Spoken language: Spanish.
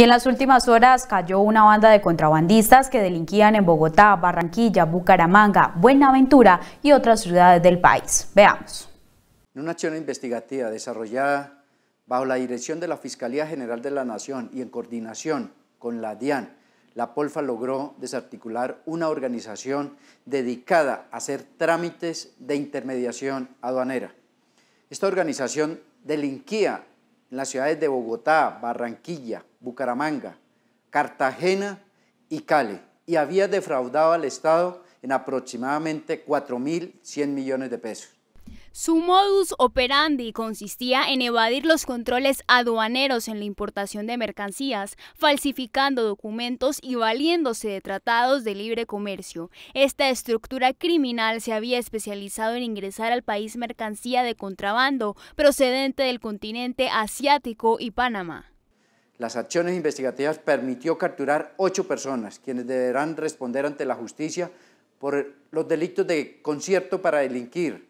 Y en las últimas horas cayó una banda de contrabandistas que delinquían en Bogotá, Barranquilla, Bucaramanga, Buenaventura y otras ciudades del país. Veamos. En una acción investigativa desarrollada bajo la dirección de la Fiscalía General de la Nación y en coordinación con la DIAN, la Polfa logró desarticular una organización dedicada a hacer trámites de intermediación aduanera. Esta organización delinquía en las ciudades de Bogotá, Barranquilla, Bucaramanga, Cartagena y Cali y había defraudado al Estado en aproximadamente 4.100 millones de pesos. Su modus operandi consistía en evadir los controles aduaneros en la importación de mercancías, falsificando documentos y valiéndose de tratados de libre comercio. Esta estructura criminal se había especializado en ingresar al país mercancía de contrabando procedente del continente asiático y Panamá. Las acciones investigativas permitió capturar ocho personas, quienes deberán responder ante la justicia por los delitos de concierto para delinquir,